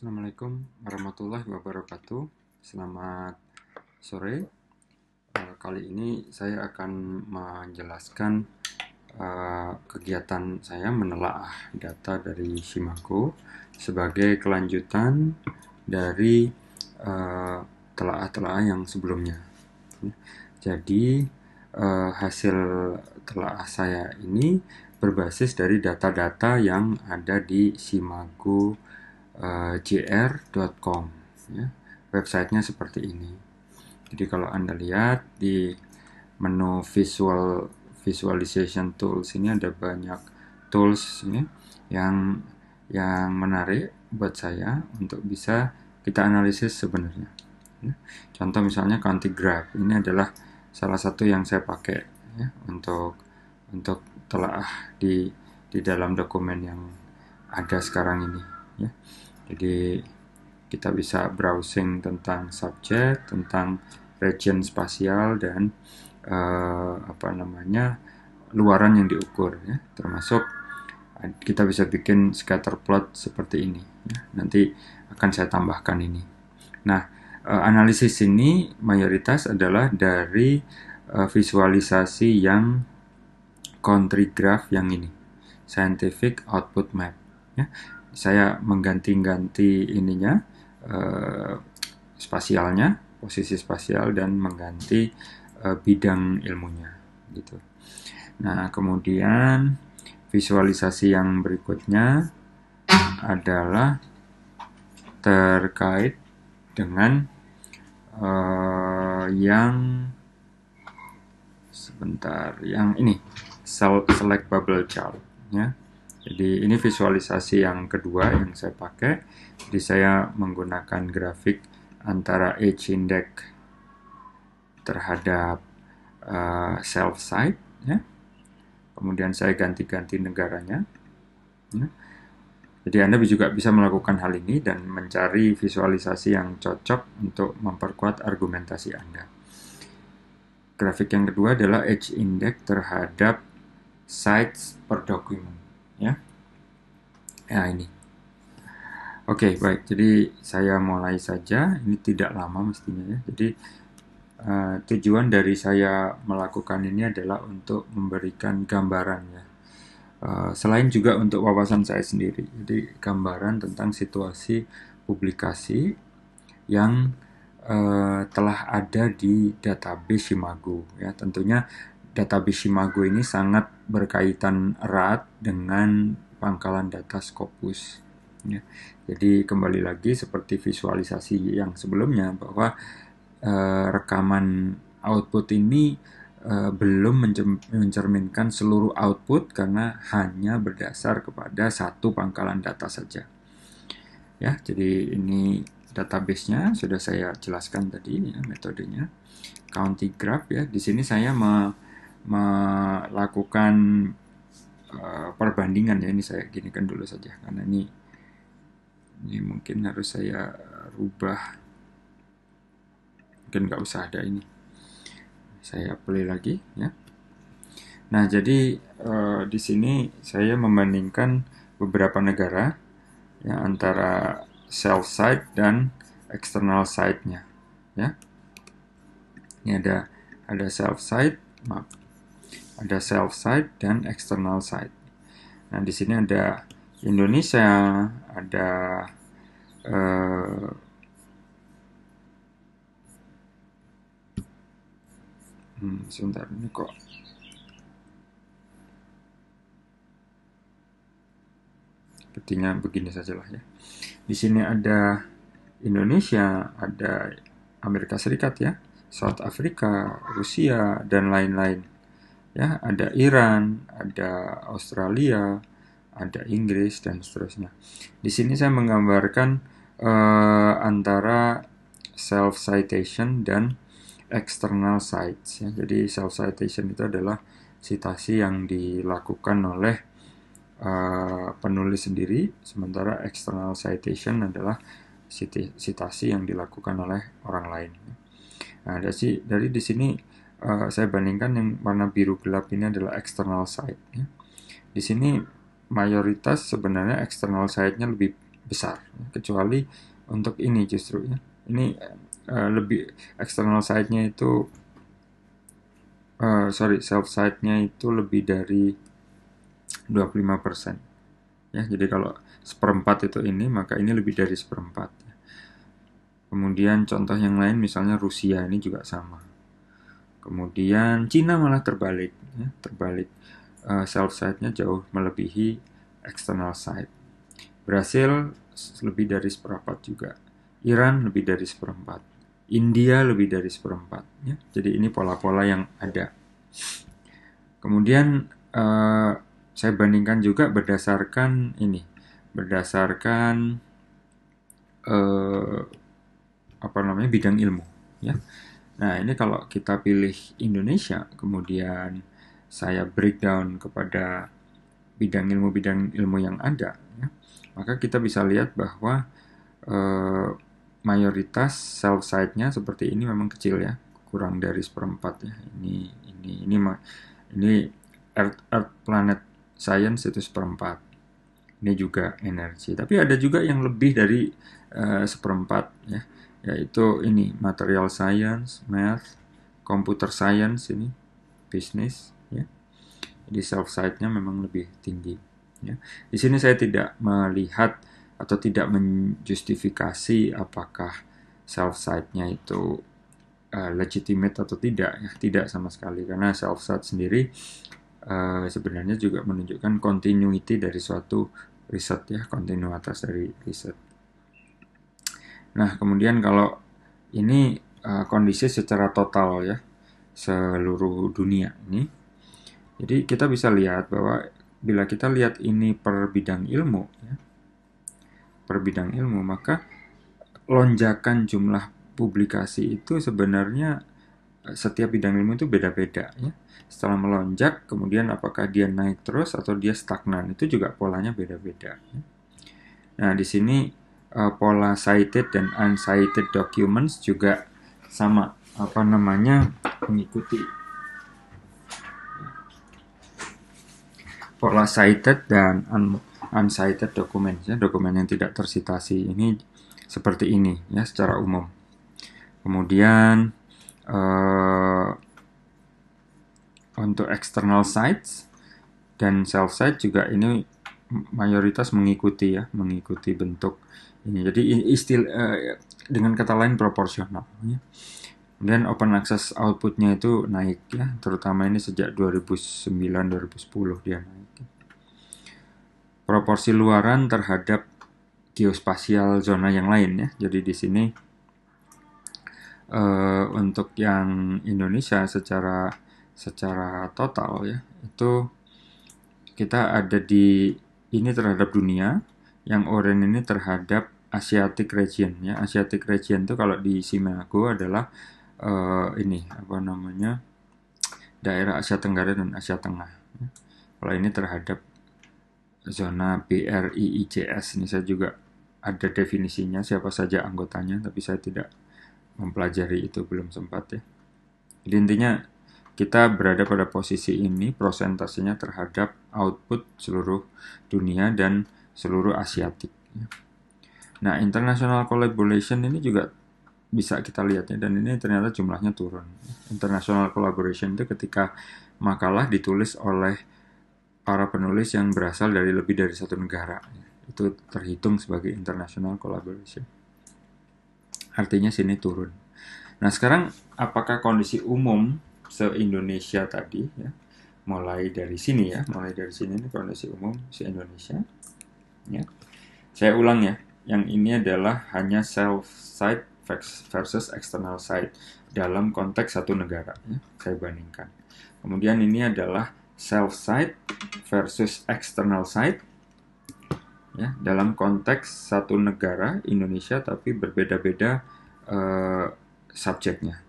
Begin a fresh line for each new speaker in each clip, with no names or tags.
Assalamualaikum warahmatullahi wabarakatuh. Selamat sore. Eh, kali ini saya akan menjelaskan eh, kegiatan saya menelaah data dari SIMAKO sebagai kelanjutan dari eh, telaah-telaah yang sebelumnya. Jadi hasil telaah saya ini berbasis dari data-data yang ada di Simago gr.com, eh, jr.com ya. websitenya seperti ini jadi kalau anda lihat di menu visual visualization tools ini ada banyak tools ya, yang yang menarik buat saya untuk bisa kita analisis sebenarnya ya. contoh misalnya county graph ini adalah salah satu yang saya pakai ya, untuk untuk telah di di dalam dokumen yang ada sekarang ini ya jadi kita bisa browsing tentang subjek, tentang region spasial dan uh, apa namanya luaran yang diukur ya. Termasuk kita bisa bikin scatter plot seperti ini. Ya. Nanti akan saya tambahkan ini. Nah, uh, analisis ini mayoritas adalah dari uh, visualisasi yang country graph yang ini, scientific output map. Ya saya mengganti-ganti ininya eh, spasialnya, posisi spasial dan mengganti eh, bidang ilmunya gitu. Nah, kemudian visualisasi yang berikutnya adalah terkait dengan uh, yang sebentar yang ini select bubble chart ya jadi ini visualisasi yang kedua yang saya pakai. Jadi saya menggunakan grafik antara edge index terhadap uh, eh, self side, ya. kemudian saya ganti-ganti negaranya. Ya. Jadi Anda juga bisa melakukan hal ini dan mencari visualisasi yang cocok untuk memperkuat argumentasi Anda. Grafik yang kedua adalah edge index terhadap sites per dokumen ya. Ya ini. Oke, okay, baik. Jadi saya mulai saja. Ini tidak lama mestinya ya. Jadi uh, tujuan dari saya melakukan ini adalah untuk memberikan gambaran ya. Uh, selain juga untuk wawasan saya sendiri. Jadi gambaran tentang situasi publikasi yang uh, telah ada di database Shimago ya. Tentunya database Shimago ini sangat berkaitan erat dengan pangkalan data Scopus. Ya. Jadi kembali lagi seperti visualisasi yang sebelumnya bahwa uh, rekaman output ini eh, belum mencerminkan seluruh output karena hanya berdasar kepada satu pangkalan data saja. Ya, jadi ini databasenya sudah saya jelaskan tadi ya, metodenya. County graph ya. Di sini saya me melakukan uh, perbandingan ya ini saya gini kan dulu saja karena ini ini mungkin harus saya rubah mungkin nggak usah ada ini saya play lagi ya nah jadi uh, di sini saya membandingkan beberapa negara ya antara self side dan external side-nya ya. Ini ada ada self side maaf ada self side dan external side. Nah, di sini ada Indonesia, ada uh, hmm, sebentar ini kok sepertinya begini saja lah ya. Di sini ada Indonesia, ada Amerika Serikat ya, South Africa, Rusia dan lain-lain ya ada Iran, ada Australia, ada Inggris dan seterusnya. Di sini saya menggambarkan uh, antara self citation dan external cites. Ya. Jadi self citation itu adalah citasi yang dilakukan oleh uh, penulis sendiri, sementara external citation adalah citasi yang dilakukan oleh orang lain. Nah, dari, dari di sini Eh, saya bandingkan yang warna biru gelap ini adalah external side. Ya. Di sini mayoritas sebenarnya external side-nya lebih besar, ya. kecuali untuk ini justru ya. Ini uh, lebih external side-nya itu uh, sorry self side-nya itu lebih dari 25% ya jadi kalau seperempat itu ini maka ini lebih dari seperempat ya. kemudian contoh yang lain misalnya Rusia ini juga sama Kemudian Cina malah terbalik, ya, terbalik uh, eh, self side-nya jauh melebihi external side. Brasil lebih dari seperempat juga. Iran lebih dari seperempat. India lebih dari seperempat. Ya. Jadi ini pola-pola yang ada. Kemudian uh, saya bandingkan juga berdasarkan ini, berdasarkan uh, apa namanya bidang ilmu. Ya. Nah, ini kalau kita pilih Indonesia, kemudian saya breakdown kepada bidang ilmu-bidang ilmu yang ada, ya, maka kita bisa lihat bahwa eh, mayoritas self side-nya seperti ini memang kecil ya, kurang dari seperempat ya. Ini ini ini ini Earth, Earth Planet Science itu seperempat. Ini juga energi, tapi ada juga yang lebih dari uh, seperempat ya yaitu ini material science, math, computer science ini, bisnis ya. Jadi self side-nya memang lebih tinggi ya. Di sini saya tidak melihat atau tidak menjustifikasi apakah self side-nya itu uh, legitimate atau tidak ya, tidak sama sekali karena self side sendiri uh, sebenarnya juga menunjukkan continuity dari suatu riset ya, kontinuitas dari riset. Nah, kemudian kalau ini uh, kondisi secara total ya, seluruh dunia ini. Jadi kita bisa lihat bahwa bila kita lihat ini per bidang ilmu, ya, per bidang ilmu, maka lonjakan jumlah publikasi itu sebenarnya eh, setiap bidang ilmu itu beda-beda ya. Setelah melonjak, kemudian apakah dia naik terus atau dia stagnan itu juga polanya beda-beda. Ya. Nah di sini uh, pola cited dan uncited documents juga sama apa namanya mengikuti pola cited dan un uncited documents ya dokumen yang tidak tersitasi ini seperti ini ya secara umum kemudian uh, untuk external sites dan self site juga ini mayoritas mengikuti ya mengikuti bentuk ini jadi istil eh, dengan kata lain proporsional ya. kemudian open access outputnya itu naik ya terutama ini sejak 2009 2010 dia naik proporsi luaran terhadap geospasial zona yang lain ya jadi di sini uh, untuk yang Indonesia secara secara total ya itu kita ada di ini terhadap dunia yang oranye ini terhadap Asiatic region ya. Asiatic region itu kalau di sini aku adalah uh, ini apa namanya daerah Asia Tenggara dan Asia Tengah. Ya. Kalau ini terhadap zona BRIIJS ini saya juga ada definisinya siapa saja anggotanya tapi saya tidak mempelajari itu belum sempat ya. Jadi intinya kita berada pada posisi ini prosentasenya terhadap output seluruh dunia dan seluruh Asiatik. Ya. Nah, international collaboration ini juga bisa kita lihat ya dan ini ternyata jumlahnya turun. International collaboration itu ketika makalah ditulis oleh para penulis yang berasal dari lebih dari satu negara. Ya. Itu terhitung sebagai international collaboration. Artinya sini turun. Nah, sekarang apakah kondisi umum se-Indonesia tadi ya? Mulai dari sini ya, mulai dari sini ini kondisi umum se-Indonesia. Ya. Saya ulang ya, yang ini adalah hanya self side versus external side dalam konteks satu negara. Ya. Saya bandingkan. Kemudian ini adalah self side versus external side ya dalam konteks satu negara Indonesia tapi berbeda-beda uh, subjeknya.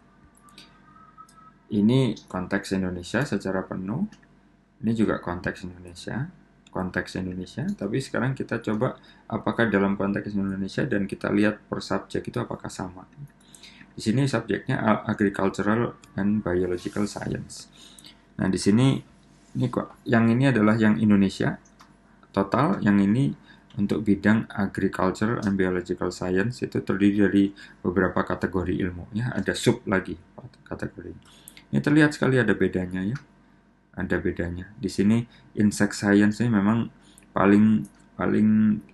Ini konteks Indonesia secara penuh. Ini juga konteks Indonesia konteks Indonesia, tapi sekarang kita coba apakah dalam konteks Indonesia dan kita lihat per subjek itu apakah sama. Di sini subjeknya agricultural and biological science. Nah, di sini ini kok yang ini adalah yang Indonesia total, yang ini untuk bidang agriculture and biological science itu terdiri dari beberapa kategori ilmu ada sub lagi kategori. Ini terlihat sekali ada bedanya ya ada bedanya. Di sini insect science ini memang paling paling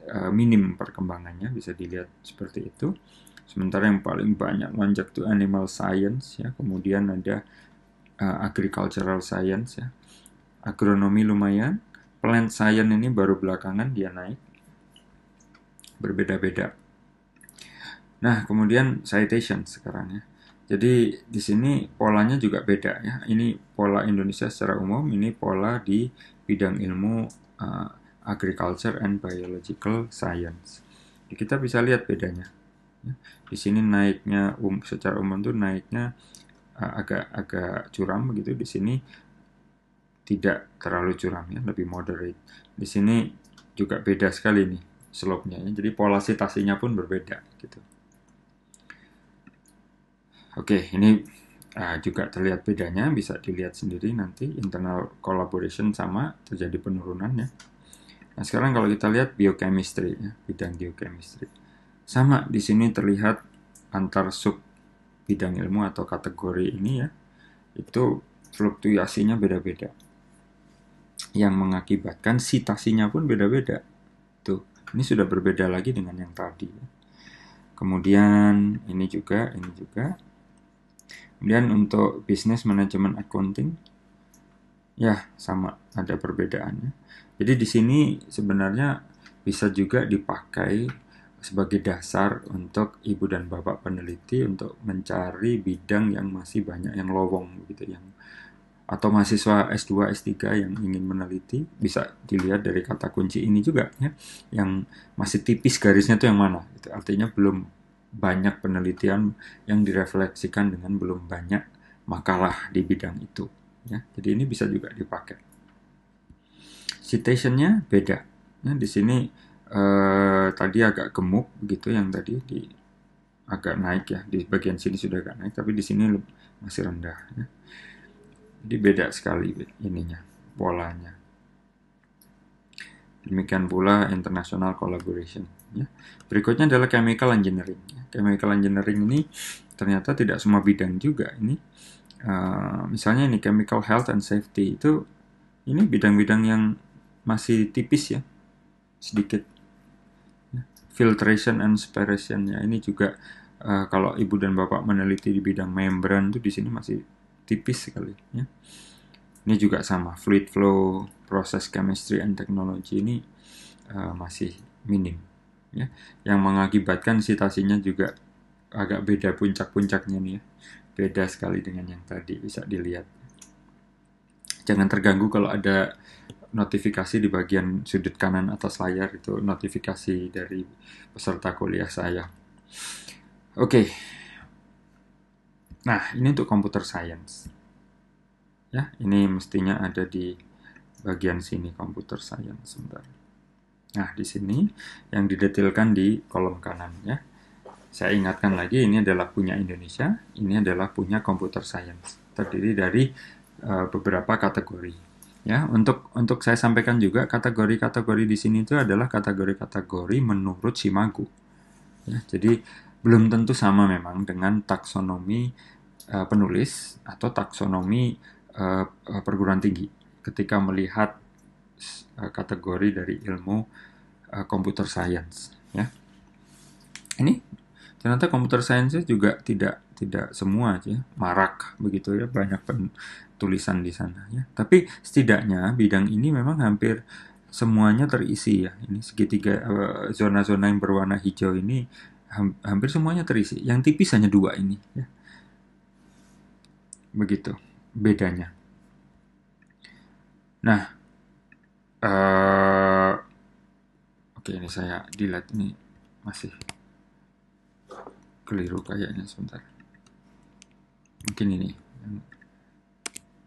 uh, minim perkembangannya bisa dilihat seperti itu. Sementara yang paling banyak lonjak tuh animal science ya, kemudian ada uh, agricultural science ya. Agronomi lumayan, plant science ini baru belakangan dia naik. Berbeda-beda. Nah, kemudian citation sekarang ya. Jadi di sini polanya juga beda ya. Ini pola Indonesia secara umum, ini pola di bidang ilmu uh, agriculture and biological science. Jadi, kita bisa lihat bedanya. Ya. Di sini naiknya um, secara umum tuh naiknya agak-agak eh, curam begitu. Di sini tidak terlalu curam ya, lebih moderate. Di sini juga beda sekali nih slope-nya. Ya. Jadi pola sitasinya pun berbeda gitu. Oke, ini uh, juga terlihat bedanya, bisa dilihat sendiri nanti internal collaboration sama terjadi penurunannya. Nah, sekarang kalau kita lihat biochemistry ya, bidang biochemistry. Sama di sini terlihat antar sub bidang ilmu atau kategori ini ya. Itu fluktuasinya beda-beda. Yang mengakibatkan citasinya pun beda-beda. Tuh, ini sudah berbeda lagi dengan yang tadi ya. Kemudian ini juga, ini juga Kemudian untuk bisnis manajemen accounting, ya sama ada perbedaannya. Jadi di sini sebenarnya bisa juga dipakai sebagai dasar untuk ibu dan bapak peneliti untuk mencari bidang yang masih banyak yang lowong gitu yang atau mahasiswa S2 S3 yang ingin meneliti bisa dilihat dari kata kunci ini juga ya yang masih tipis garisnya itu yang mana gitu. artinya belum banyak penelitian yang direfleksikan dengan belum banyak makalah di bidang itu. Ya, jadi ini bisa juga dipakai. Citationnya beda. Nah, di sini eh, tadi agak gemuk begitu yang tadi di agak naik ya di bagian sini sudah agak naik tapi di sini masih rendah. Ya. Jadi beda sekali ininya polanya. Demikian pula international collaboration. Ya. Berikutnya adalah chemical engineering. Chemical engineering ini ternyata tidak semua bidang juga. Ini uh, misalnya ini chemical health and safety itu ini bidang-bidang yang masih tipis ya, sedikit. Ya. Filtration and separation ya ini juga uh, kalau ibu dan bapak meneliti di bidang membran itu di sini masih tipis sekali. Ya. Ini juga sama fluid flow, proses chemistry and technology ini uh, masih minim ya, yang mengakibatkan sitasinya juga agak beda puncak-puncaknya nih ya. Beda sekali dengan yang tadi bisa dilihat. Jangan terganggu kalau ada notifikasi di bagian sudut kanan atas layar itu notifikasi dari peserta kuliah saya. Oke. Okay. Nah, ini untuk computer science. Ya, ini mestinya ada di bagian sini computer science sebentar. Nah, di sini yang didetilkan di kolom kanan ya. Saya ingatkan lagi ini adalah punya Indonesia, ini adalah punya Computer Science. Terdiri dari uh, beberapa kategori. Ya, untuk untuk saya sampaikan juga kategori-kategori di sini itu adalah kategori-kategori menurut Shimago. Ya, jadi belum tentu sama memang dengan taksonomi uh, penulis atau taksonomi uh, perguruan tinggi. Ketika melihat Eh, kategori dari ilmu uh, computer science ya ini ternyata computer science juga tidak tidak semua aja marak begitu ya banyak pen tulisan di sana ya tapi setidaknya bidang ini memang hampir semuanya terisi ya ini segitiga eh, zona-zona uh, yang berwarna hijau ini hampir semuanya terisi yang tipis hanya dua ini ya begitu bedanya nah Eh, oke okay, ini saya delete ini masih keliru kayaknya sebentar mungkin ini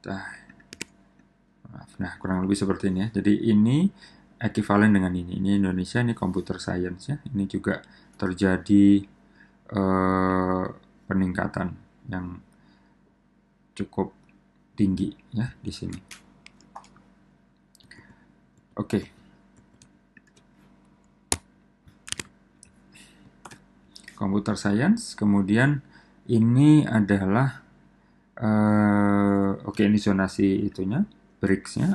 nah, nah kurang lebih seperti ini ya jadi ini ekivalen dengan ini ini Indonesia ini computer science ya ini juga terjadi eh, peningkatan yang cukup tinggi ya di sini Oke. Okay. Computer Science, kemudian ini adalah uh, oke okay, ini zonasi itunya, brics eh,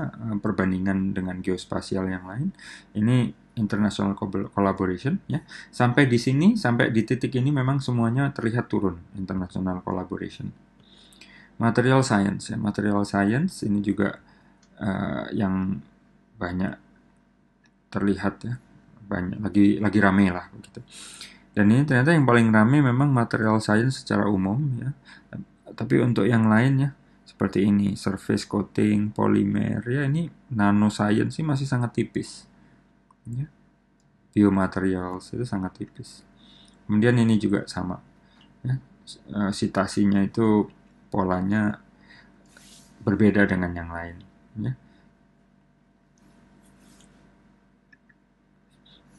perbandingan dengan geospasial yang lain. Ini international collaboration ya. Sampai di sini, sampai di titik ini memang semuanya terlihat turun international collaboration. Material science ya, material science ini juga uh, yang banyak terlihat ya banyak lagi lagi rame lah begitu dan ini ternyata yang paling rame memang material science secara umum ya tapi untuk yang lainnya seperti ini surface coating polimer ya ini nano science sih masih sangat tipis ya biomaterial itu sangat tipis kemudian ini juga sama ya sitasinya e, itu polanya berbeda dengan yang lain ya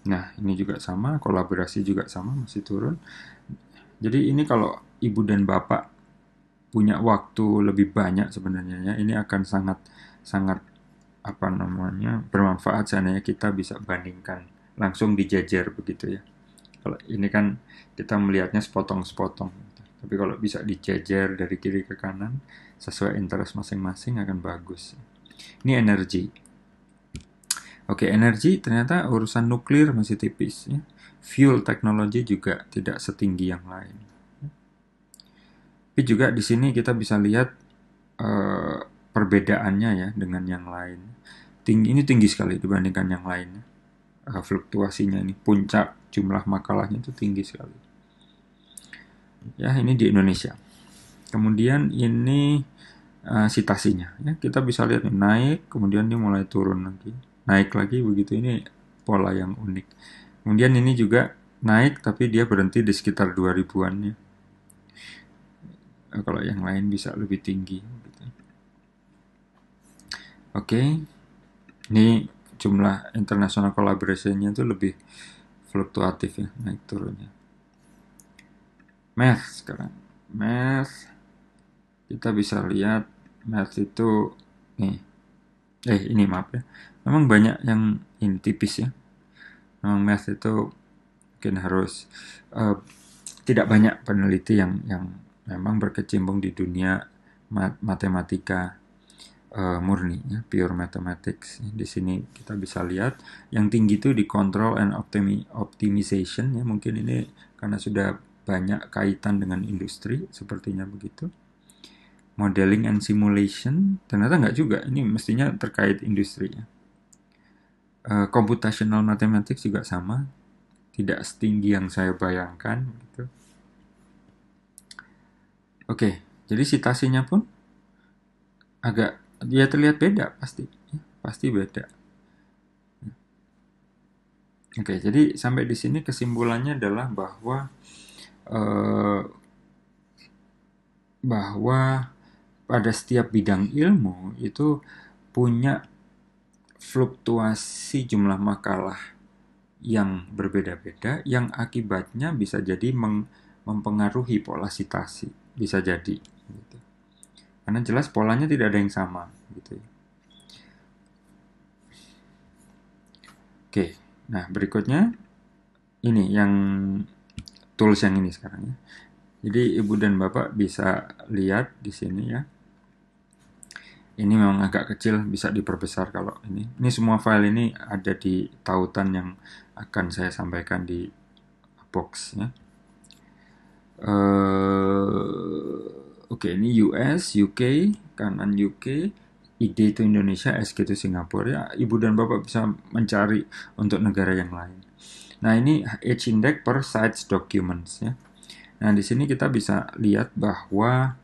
Nah, ini juga sama, kolaborasi juga sama, masih turun. Jadi ini kalau ibu dan bapak punya waktu lebih banyak sebenarnya ya, ini akan sangat sangat apa namanya bermanfaat seandainya kita bisa bandingkan langsung dijajar begitu ya. Kalau ini kan kita melihatnya sepotong-sepotong. Tapi kalau bisa dijajar dari kiri ke kanan sesuai interest masing-masing akan bagus. Ini energi. Oke, energi ternyata urusan nuklir masih tipis. Ya. Fuel teknologi juga tidak setinggi yang lain. Tapi juga di sini kita bisa lihat uh, perbedaannya ya dengan yang lain. Tinggi ini tinggi sekali dibandingkan yang lain. Uh, fluktuasinya ini puncak jumlah makalahnya itu tinggi sekali. Ya, ini di Indonesia. Kemudian ini uh, eh, sitasinya. Ya, kita bisa lihat ini naik, kemudian dia mulai turun lagi naik lagi begitu ini pola yang unik kemudian ini juga naik tapi dia berhenti di sekitar 2000-an ya eh, kalau yang lain bisa lebih tinggi gitu. oke ini jumlah international collaboration-nya itu lebih fluktuatif ya naik turunnya math sekarang math kita bisa lihat math itu nih eh ini maaf ya memang banyak yang ini tipis ya memang math itu mungkin harus uh, tidak banyak peneliti yang yang memang berkecimpung di dunia mat matematika uh, murni ya, pure mathematics di sini kita bisa lihat yang tinggi itu di control and optimi optimization ya mungkin ini karena sudah banyak kaitan dengan industri sepertinya begitu modeling and simulation ternyata nggak juga ini mestinya terkait industri ya Eh, computational mathematics juga sama tidak setinggi yang saya bayangkan gitu. Oke, jadi citasinya pun agak dia terlihat beda pasti, ya, pasti beda. Oke, jadi sampai di sini kesimpulannya adalah bahwa eh, bahwa pada setiap bidang ilmu itu punya fluktuasi jumlah makalah yang berbeda-beda yang akibatnya bisa jadi mempengaruhi pola sitasi bisa jadi gitu. karena jelas polanya tidak ada yang sama gitu ya. oke nah berikutnya ini yang tools yang ini sekarang ya jadi ibu dan bapak bisa lihat di sini ya ini memang agak kecil bisa diperbesar kalau ini ini semua file ini ada di tautan yang akan saya sampaikan di box ya uh, oke ini US UK kanan UK ID itu Indonesia SK itu Singapura ya ibu dan bapak bisa mencari untuk negara yang lain nah ini H index per sites documents ya nah di sini kita bisa lihat bahwa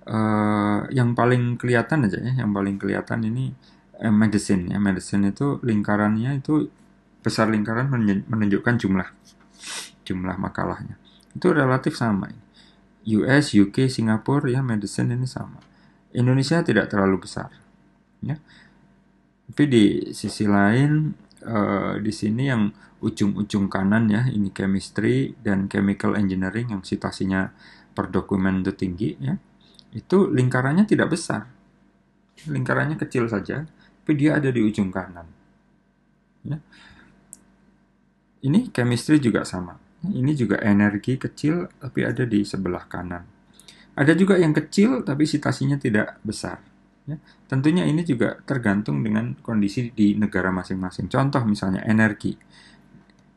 Eh, yang paling kelihatan aja ya, yang paling kelihatan ini eh, medicine ya. Medicine itu lingkarannya itu besar lingkaran menunjukkan jumlah jumlah makalahnya. Itu relatif sama. US, UK, Singapura ya medicine ini sama. Indonesia tidak terlalu besar. Ya. Tapi di sisi lain uh, di sini yang ujung-ujung kanan ya ini chemistry dan chemical engineering yang citasinya per dokumen itu tinggi ya itu lingkarannya tidak besar. Lingkarannya kecil saja, tapi dia ada di ujung kanan. Ya. Ini chemistry juga sama. Ini juga energi kecil, tapi ada di sebelah kanan. Ada juga yang kecil, tapi sitasinya tidak besar. Ya. Tentunya ini juga tergantung dengan kondisi di negara masing-masing. Contoh misalnya energi.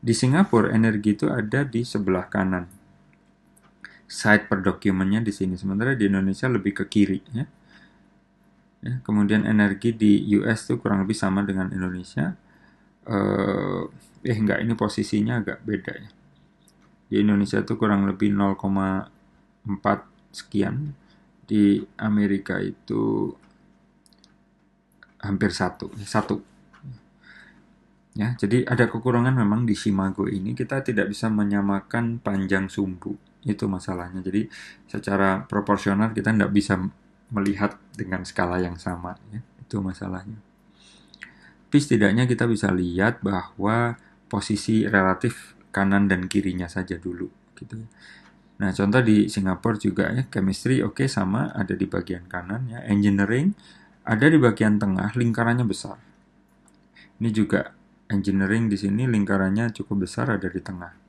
Di Singapura, energi itu ada di sebelah kanan side per dokumennya di sini sementara di Indonesia lebih ke kiri ya. ya kemudian energi di US itu kurang lebih sama dengan Indonesia uh, eh enggak ini posisinya agak beda ya di Indonesia itu kurang lebih 0,4 sekian di Amerika itu hampir satu ya, satu ya jadi ada kekurangan memang di Shimago ini kita tidak bisa menyamakan panjang sumbu itu masalahnya jadi secara proporsional kita tidak bisa melihat dengan skala yang sama ya itu masalahnya tapi setidaknya kita bisa lihat bahwa posisi relatif kanan dan kirinya saja dulu gitu ya. nah contoh di Singapura juga ya chemistry oke okay, sama ada di bagian kanan ya engineering ada di bagian tengah lingkarannya besar ini juga engineering di sini lingkarannya cukup besar ada di tengah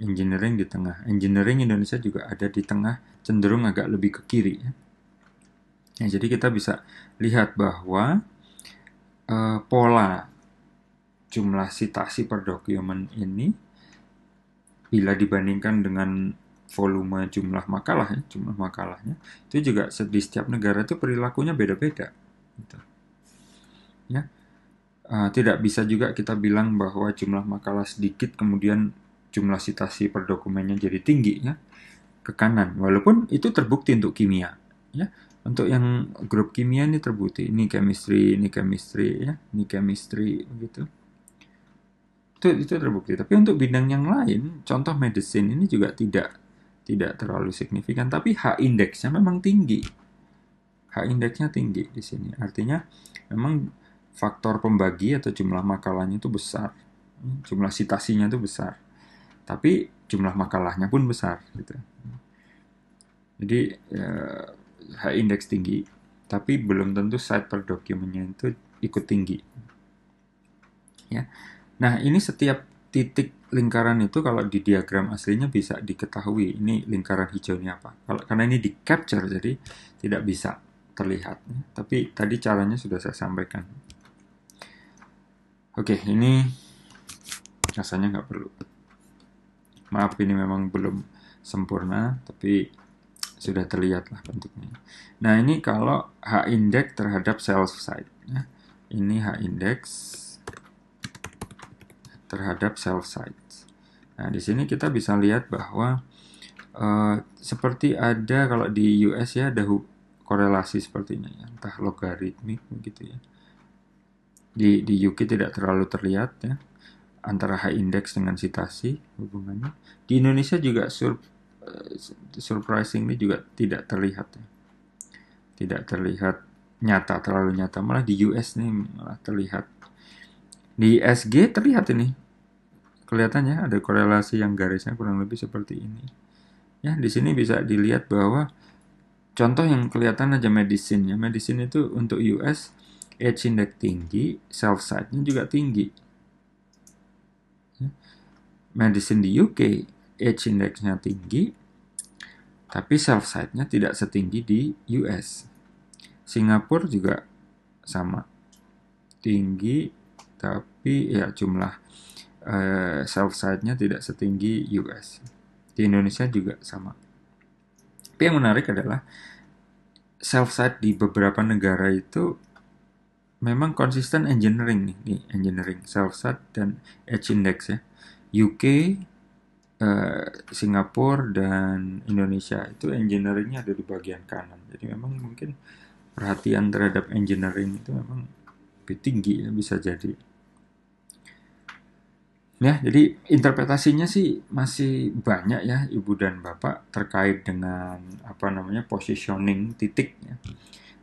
engineering di tengah. Engineering Indonesia juga ada di tengah, cenderung agak lebih ke kiri. Ya. ya jadi kita bisa lihat bahwa eh, pola jumlah sitasi per dokumen ini bila dibandingkan dengan volume jumlah makalah, ya, jumlah makalahnya, itu juga di setiap negara itu perilakunya beda-beda. Gitu. Ya. Uh, tidak bisa juga kita bilang bahwa jumlah makalah sedikit kemudian jumlah sitasi per dokumennya jadi tinggi ya ke kanan walaupun itu terbukti untuk kimia ya untuk yang grup kimia ini terbukti ini chemistry ini chemistry ya ini chemistry gitu itu itu terbukti tapi untuk bidang yang lain contoh medicine ini juga tidak tidak terlalu signifikan tapi H indeksnya memang tinggi H indeksnya tinggi di sini artinya memang faktor pembagi atau jumlah makalahnya itu besar jumlah sitasinya itu besar tapi jumlah makalahnya pun besar gitu. Jadi uh, high index tinggi, tapi belum tentu site per dokumennya itu ikut tinggi. Ya. Nah, ini setiap titik lingkaran itu kalau di diagram aslinya bisa diketahui ini lingkaran hijaunya apa. Kalau karena ini di capture jadi tidak bisa terlihat. Tapi tadi caranya sudah saya sampaikan. Oke, ini rasanya nggak perlu maaf ini memang belum sempurna tapi sudah terlihatlah bentuknya. Nah ini kalau H index terhadap sell side. Ya. Ini H index terhadap sell side. Nah di sini kita bisa lihat bahwa uh, seperti ada kalau di US ya ada korelasi sepertinya ya, entah logaritmik begitu ya. Di di UK tidak terlalu terlihat ya antara high index dengan citasi hubungannya. Di Indonesia juga sur, eh, surprisingly juga tidak terlihat. Ya. Tidak terlihat nyata, terlalu nyata. Malah di US nih malah terlihat. Di SG terlihat ini. Kelihatannya ada korelasi yang garisnya kurang lebih seperti ini. Ya, di sini bisa dilihat bahwa contoh yang kelihatan aja medicine ya. Medicine itu untuk US H index tinggi, self side-nya juga tinggi medicine di UK age indexnya tinggi, tapi self side-nya tidak setinggi di US. Singapura juga sama, tinggi tapi ya jumlah uh, eh, self side-nya tidak setinggi US. Di Indonesia juga sama. Tapi yang menarik adalah self side di beberapa negara itu memang konsisten engineering nih, engineering, self side dan edge index ya UK, uh, eh, Singapura dan Indonesia itu engineeringnya ada di bagian kanan. Jadi memang mungkin perhatian terhadap engineering itu memang lebih tinggi ya bisa jadi. Ya, jadi interpretasinya sih masih banyak ya ibu dan bapak terkait dengan apa namanya positioning titiknya.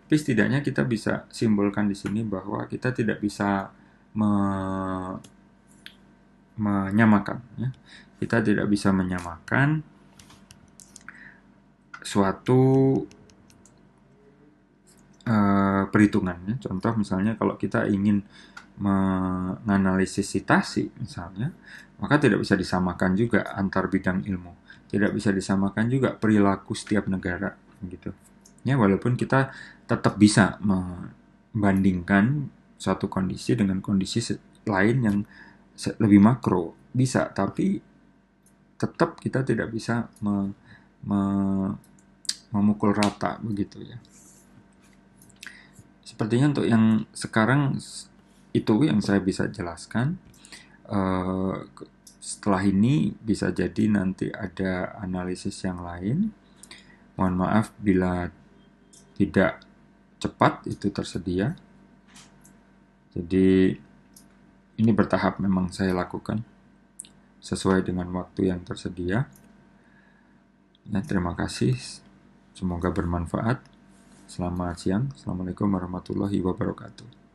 Tapi setidaknya kita bisa simbolkan di sini bahwa kita tidak bisa me menyamakan. Ya. Kita tidak bisa menyamakan suatu uh, perhitungan. Ya. Contoh misalnya kalau kita ingin menganalisis citasi misalnya, maka tidak bisa disamakan juga antar bidang ilmu. Tidak bisa disamakan juga perilaku setiap negara gitu. Ya, walaupun kita tetap bisa membandingkan suatu kondisi dengan kondisi lain yang lebih makro bisa tapi tetap kita tidak bisa me, me, memukul rata begitu ya sepertinya untuk yang sekarang itu yang saya bisa jelaskan uh, setelah ini bisa jadi nanti ada analisis yang lain mohon maaf bila tidak cepat itu tersedia jadi ini bertahap memang saya lakukan sesuai dengan waktu yang tersedia. Ya, terima kasih. Semoga bermanfaat. Selamat siang. Assalamualaikum warahmatullahi wabarakatuh.